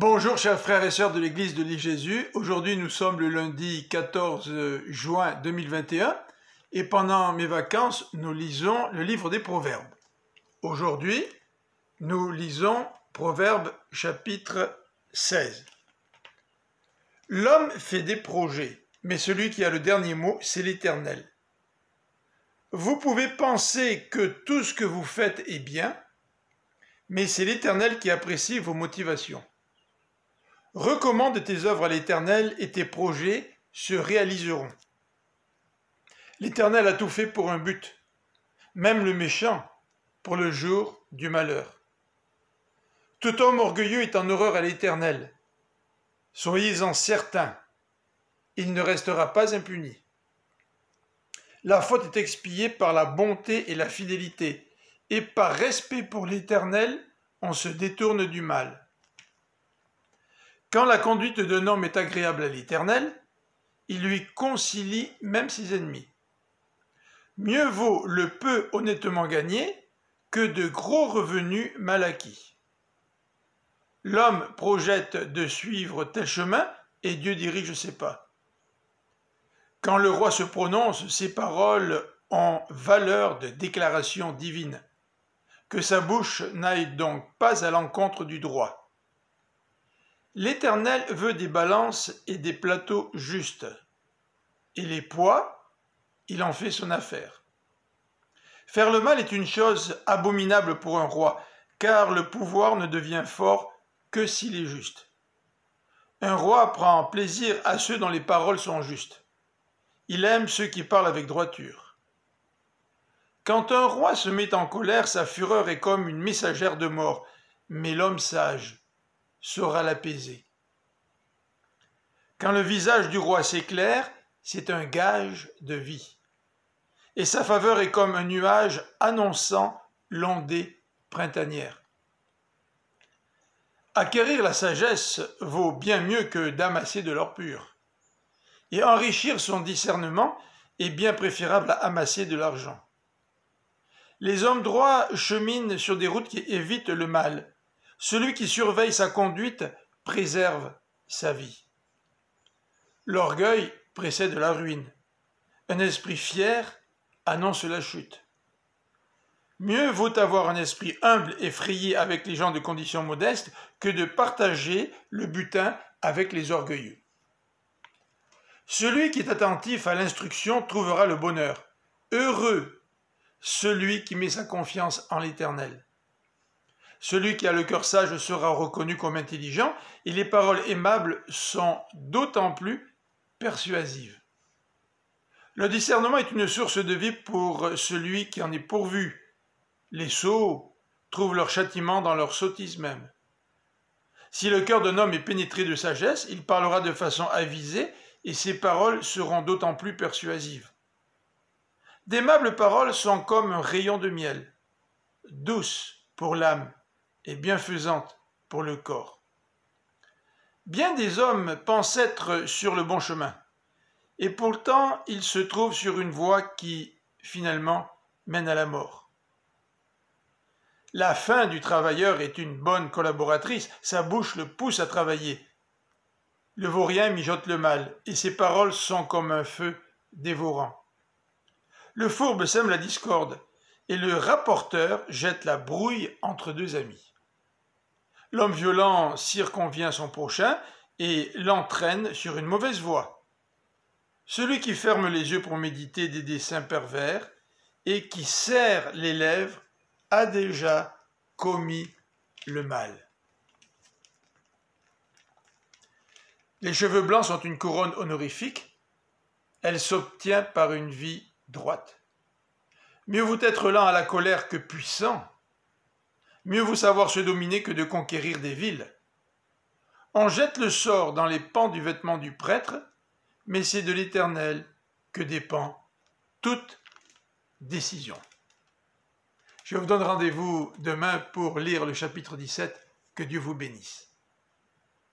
Bonjour chers frères et sœurs de l'Église de l'île Jésus. Aujourd'hui nous sommes le lundi 14 juin 2021 et pendant mes vacances nous lisons le livre des Proverbes. Aujourd'hui nous lisons Proverbes chapitre 16. L'homme fait des projets, mais celui qui a le dernier mot, c'est l'Éternel. Vous pouvez penser que tout ce que vous faites est bien, mais c'est l'Éternel qui apprécie vos motivations. Recommande tes œuvres à l'Éternel et tes projets se réaliseront. L'Éternel a tout fait pour un but, même le méchant, pour le jour du malheur. Tout homme orgueilleux est en horreur à l'Éternel. Soyez-en certains, il ne restera pas impuni. La faute est expiée par la bonté et la fidélité, et par respect pour l'Éternel, on se détourne du mal. Quand la conduite d'un homme est agréable à l'Éternel, il lui concilie même ses ennemis. Mieux vaut le peu honnêtement gagné que de gros revenus mal acquis. L'homme projette de suivre tel chemin et Dieu dirige ses pas. Quand le roi se prononce, ses paroles ont valeur de déclaration divine. Que sa bouche n'aille donc pas à l'encontre du droit. L'Éternel veut des balances et des plateaux justes, et les poids, il en fait son affaire. Faire le mal est une chose abominable pour un roi, car le pouvoir ne devient fort que s'il est juste. Un roi prend plaisir à ceux dont les paroles sont justes. Il aime ceux qui parlent avec droiture. Quand un roi se met en colère, sa fureur est comme une messagère de mort, mais l'homme sage sera l'apaiser. Quand le visage du roi s'éclaire, c'est un gage de vie. Et sa faveur est comme un nuage annonçant l'ondée printanière. Acquérir la sagesse vaut bien mieux que d'amasser de l'or pur. Et enrichir son discernement est bien préférable à amasser de l'argent. Les hommes droits cheminent sur des routes qui évitent le mal, celui qui surveille sa conduite préserve sa vie. L'orgueil précède la ruine. Un esprit fier annonce la chute. Mieux vaut avoir un esprit humble et frayé avec les gens de condition modeste que de partager le butin avec les orgueilleux. Celui qui est attentif à l'instruction trouvera le bonheur. Heureux celui qui met sa confiance en l'Éternel. Celui qui a le cœur sage sera reconnu comme intelligent, et les paroles aimables sont d'autant plus persuasives. Le discernement est une source de vie pour celui qui en est pourvu. Les sots trouvent leur châtiment dans leur sottise même. Si le cœur d'un homme est pénétré de sagesse, il parlera de façon avisée, et ses paroles seront d'autant plus persuasives. D'aimables paroles sont comme un rayon de miel, douce pour l'âme, et bienfaisante pour le corps. Bien des hommes pensent être sur le bon chemin, et pourtant ils se trouvent sur une voie qui, finalement, mène à la mort. La faim du travailleur est une bonne collaboratrice, sa bouche le pousse à travailler. Le vaurien mijote le mal, et ses paroles sont comme un feu dévorant. Le fourbe sème la discorde, et le rapporteur jette la brouille entre deux amis. L'homme violent circonvient son prochain et l'entraîne sur une mauvaise voie. Celui qui ferme les yeux pour méditer des dessins pervers et qui serre les lèvres a déjà commis le mal. Les cheveux blancs sont une couronne honorifique. Elle s'obtient par une vie droite. Mieux vaut être lent à la colère que puissant. Mieux vaut savoir se dominer que de conquérir des villes. On jette le sort dans les pans du vêtement du prêtre, mais c'est de l'Éternel que dépend toute décision. Je vous donne rendez-vous demain pour lire le chapitre 17. Que Dieu vous bénisse.